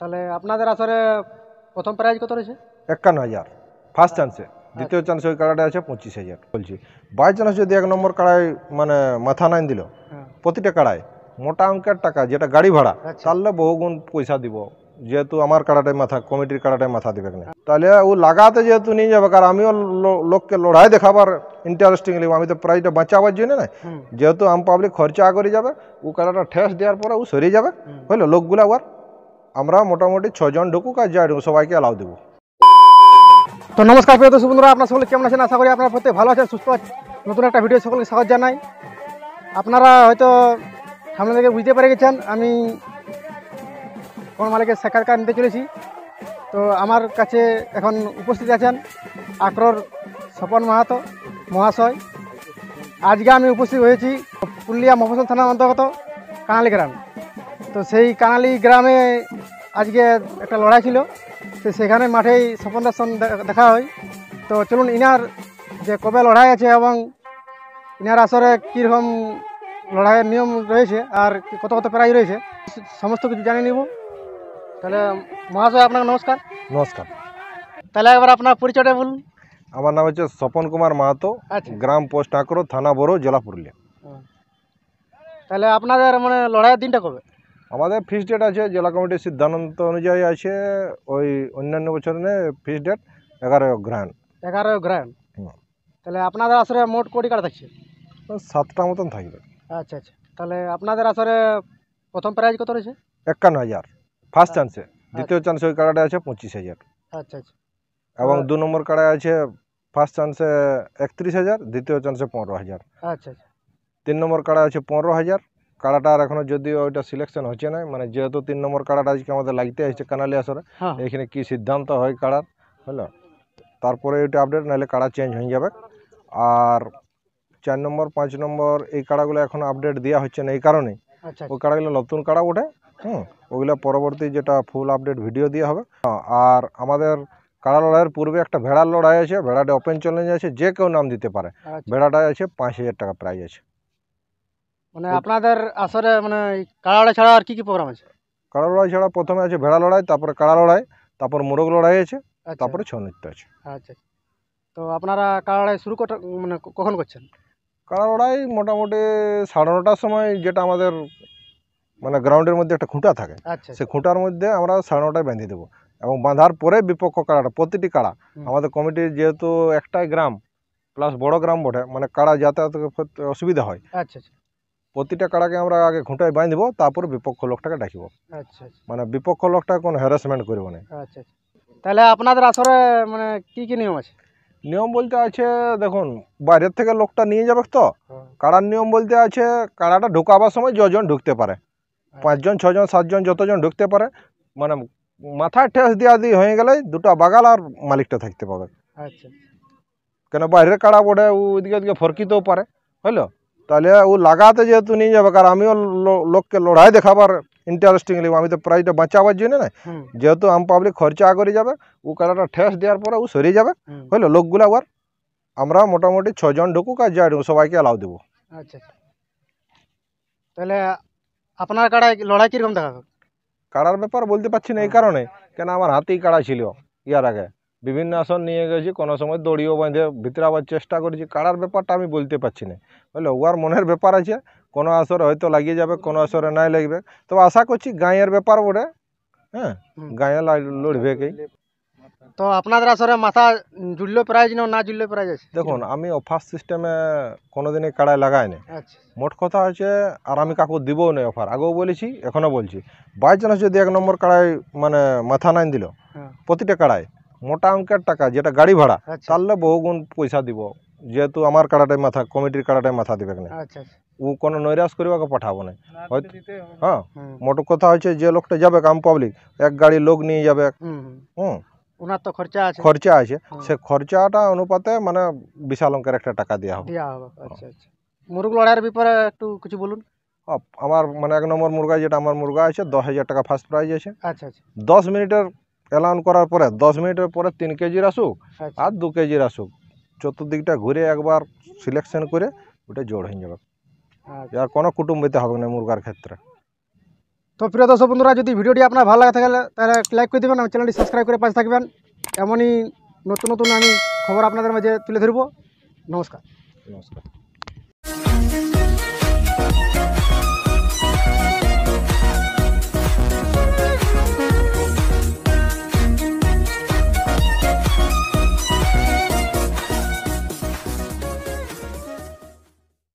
তাহলে আপনাদের আসলে প্রথম প্রাইজ কত রয়েছে একান্ন হাজার ফার্স্ট চান্সে দ্বিতীয় চান্স ওই কাড়াটা আছে পঁচিশ হাজার বলছি বাই চান্স যদি এক নম্বর কাড়ায় মানে মাথা নাই দিল হ্যাঁ। প্রতিটা কাড়ায় মোটা অঙ্কের টাকা যেটা গাড়ি ভাড়া আচ্ছা। তাহলে বহুগুণ পয়সা দিব যেহেতু আমার কাড়াটাই মাথা কমিটির কাড়াটাই মাথা দেবে না তাহলে ও লাগাতে যেহেতু নিয়ে যাবে কারণ আমিও লোককে লড়াই দেখাবার ইন্টারেস্টিং লিব আমি তো প্রাইজটা বাঁচাবার জন্য না যেহেতু আম পাবলিক খরচা করে যাবে ও কাড়াটা ঠেস দেওয়ার পরে ও সরিয়ে যাবে বুঝলো লোকগুলো আবার আমরা মোটামুটি ছজন ঢুকুক আর ঢুকুক সবাইকে অ্যালাউ দেবো তো নমস্কার প্রিয় দর্শক বন্ধুরা আপনার সকলে কেমন আছেন আশা করি আপনার প্রত্যেক ভালো আছেন সুস্থ আছেন নতুন একটা ভিডিও সকলকে স্বাগত জানাই আপনারা হয়তো সামনে থেকে বুঝতে পেরে গেছেন আমি কোন মালিকের সাক্ষাৎকার নিতে চলেছি তো আমার কাছে এখন উপস্থিত আছেন আক্রর স্বপন মাহাতো মহাশয় আজকে আমি উপস্থিত হয়েছি পুরুলিয়া মফসল থানার অন্তর্গত কানালি গ্রাম তো সেই কানালি গ্রামে আজকে একটা লড়াই ছিল তো সেখানে মাঠেই স্বপন সঙ্গে দেখা হয় তো চলুন ইনার যে কবে লড়াই আছে এবং ইনার আসরে কীরকম লড়াইয়ের নিয়ম রয়েছে আর কত কত প্রাইজ রয়েছে সমস্ত কিছু জানিয়ে নিব তাহলে মহাশয় আপনাকে নমস্কার নমস্কার তাহলে একবার আপনার পরিচয়টা বলুন আমার নাম হচ্ছে স্বপন কুমার মাহাতো আচ্ছা। গ্রাম পোস্ট আঁকড়ো থানা বড়ো জেলা পুরুলিয়া তাহলে আপনাদের মানে লড়াইয়ের দিনটা কবে আমাদের ফিক্সড ডেট আছে জেলা কমিটির সিদ্ধান্ত অনুযায়ী আছে ওই অন্যান্য বছর ফিক্সড ডেট এগারো অগ্রহণ এগারো অগ্রহণ তাহলে আপনাদের আসরে মোট কোটি কাটা থাকছে সাতটা মতন থাকবে আচ্ছা আচ্ছা তাহলে আপনাদের আসরে প্রথম প্রাইজ কত রয়েছে একান্ন হাজার ফার্স্ট আচ্ছা। চান্সে দ্বিতীয় চান্সে ওই কার্ডে আছে পঁচিশ হাজার আচ্ছা আচ্ছা এবং দু নম্বর কার্ডে আছে ফার্স্ট চান্সে একত্রিশ হাজার দ্বিতীয় চান্সে পনেরো হাজার আচ্ছা আচ্ছা তিন নম্বর কার্ডে আছে পনেরো হাজার কাড়াটা আর এখনো যদিও ওইটা সিলেকশন হচ্ছে না মানে যেহেতু তিন নম্বর কাড়াটা আজকে আমাদের লাগতে আসছে কানালি আসরে হ্যাঁ। এখানে কি সিদ্ধান্ত হয় কাড়ার হলো তারপরে ওইটা আপডেট নাহলে কাড়া চেঞ্জ হয়ে যাবে আর চার নম্বর পাঁচ নম্বর এই কাড়াগুলো এখন আপডেট দেওয়া হচ্ছে না এই কারণে আচ্ছা। ওই কাড়াগুলো নতুন কাড়া ওঠে হুম ওইগুলো পরবর্তী যেটা ফুল আপডেট ভিডিও দেওয়া হবে আর আমাদের কাড়া লড়াইয়ের পূর্বে একটা ভেড়ার লড়াই আছে ভেড়াটা ওপেন চ্যালেঞ্জ আছে যে কেউ নাম দিতে পারে আচ্ছা। ভেড়াটা আছে পাঁচ হাজার টাকা প্রাইজ আছে মানে আপনাদের আসরে মানে কাড়া ছাড়া আর কি কি প্রোগ্রাম আছে কাড়া লড়াই ছাড়া প্রথমে আছে ভেড়া লড়াই তারপরে কাড়া লড়াই তারপর মোরগ লড়াই আছে আচ্ছা। তারপরে ছৌ নৃত্য আছে আচ্ছা তো আপনারা কাড়া লড়াই শুরু কটা মানে কখন করছেন কাড়া লড়াই মোটামুটি সাড়ে নটার সময় যেটা আমাদের মানে গ্রাউন্ডের মধ্যে একটা খুঁটা থাকে আচ্ছা। সেই খুঁটার মধ্যে আমরা সাড়ে নটায় বেঁধে দেবো এবং বাঁধার পরে বিপক্ষ কাড়াটা প্রতিটি কাড়া আমাদের কমিটির যেহেতু একটাই গ্রাম প্লাস বড় গ্রাম বটে মানে কাড়া যাতায়াত অসুবিধা হয় আচ্ছা আচ্ছা প্রতিটা কাড়াকে আমরা আগে ঘুঁটায় বাঁধব তারপরে বিপক্ষ লোকটাকে ডাকিব আচ্ছা, আচ্ছা। মানে বিপক্ষ লোকটাকে কোনো হ্যারাসমেন্ট করব না আচ্ছা, তাহলে আপনাদের আসরে মানে কি কি নিয়ম আছে নিয়ম বলতে আছে দেখুন বাইরের থেকে লোকটা নিয়ে যাবে তো হ্যাঁ। কাড়ার নিয়ম বলতে আছে কাড়াটা ঢুকাবার সময় যজন ঢুকতে পারে পাঁচজন ছজন সাতজন যতজন ঢুকতে পারে মানে মাথায় ঠেস দিয়া দিয়ে হয়ে গেলে দুটা বাগাল আর মালিকটা থাকতে পাবে কেন বাইরের কাড়া বোর্ডে ওইদিকে ওদিকে ফরকিতেও পারে হইলো ताले वो लगाते जेहतु नहीं जब कर हमें लोग के लड़ाई देखा पर इंटरेस्टिंगली हमें तो प्राइज तो बचाव जी ना जेहतु आम पब्लिक खर्चा कर हम्म। जाए वो कल ठेस दियार पर वो सर जाए बुझल लोकगुल मोटामोटी छज ढुकु का जे सबा अलाउ दीब अच्छा अपना लड़ाई कड़ार बेपार बोलते कारण क्या हमारे हाथी काड़ा छो यार आगे বিভিন্ন আসন নিয়ে গেছি কোনো সময় দড়িও বাঁধে ভিতরে আবার চেষ্টা করেছি কারার ব্যাপারটা আমি বলতে পারছি না বলে ওয়ার মনের ব্যাপার আছে কোনো আসরে হয়তো লাগিয়ে যাবে কোনো আসরে নাই লাগবে তো আশা করছি গাঁয়ের ব্যাপার বলে হ্যাঁ গাঁয়ে লড়বে কি তো আপনাদের আসরে মাথা জুড়লো প্রাইজ না না জুড়লো প্রাইজ আছে দেখুন আমি অফার সিস্টেমে কোনোদিনই কাড়ায় লাগাই না আচ্ছা। মোট কথা আছে আর আমি কাকু দিবও নেই অফার আগেও বলেছি এখনও বলছি বাই চান্স যদি এক নম্বর কাড়াই মানে মাথা নাই দিল হ্যাঁ। প্রতিটা কাড়ায় মোটা অঙ্কের টাকা যেটা গাড়ি ভাড়া আচ্ছা। তাহলে বহুগুণ পয়সা দিব যেহেতু আমার কাড়াটাই মাথা কমিটির কাড়াটাই মাথা দিবে না আচ্ছা, আচ্ছা। ও কোনো নৈরাশ করিবাকে পাঠাবো না হয়তো হ্যাঁ মোট কথা হচ্ছে যে লোকটা যাবে কাম পাবলিক এক গাড়ি লোক নিয়ে যাবে হুম ওনার তো খরচা আছে খরচা আছে সে খরচাটা অনুপাতে মানে বিশাল অঙ্কের একটা টাকা দেওয়া হবে দেওয়া হবে হ্যাঁ। আচ্ছা আচ্ছা মুরগ লড়াইয়ের ব্যাপারে একটু কিছু বলুন আমার মানে এক নম্বর মুরগা যেটা আমার মুরগা আছে দশ হাজার টাকা ফার্স্ট প্রাইজ আছে আচ্ছা আচ্ছা দশ মিনিটের অ্যালাউন করার পরে দশ মিনিটের পরে তিন কেজির আসুক আচ্ছা। আর দু কেজির আসুক চতুর্দিকটা ঘুরে একবার সিলেকশন করে ওটা জোড় হয়ে যাবে আচ্ছা। আর কোনো কুটুম হবে না মুরগার ক্ষেত্রে তো প্রিয় দর্শক বন্ধুরা যদি ভিডিওটি আপনার ভালো লাগে থাকলে তাহলে লাইক করে দেবেন আমার চ্যানেলটি সাবস্ক্রাইব করে পাশে থাকবেন এমনই নতুন নতুন আমি খবর আপনাদের মাঝে তুলে ধরব নমস্কার নমস্কার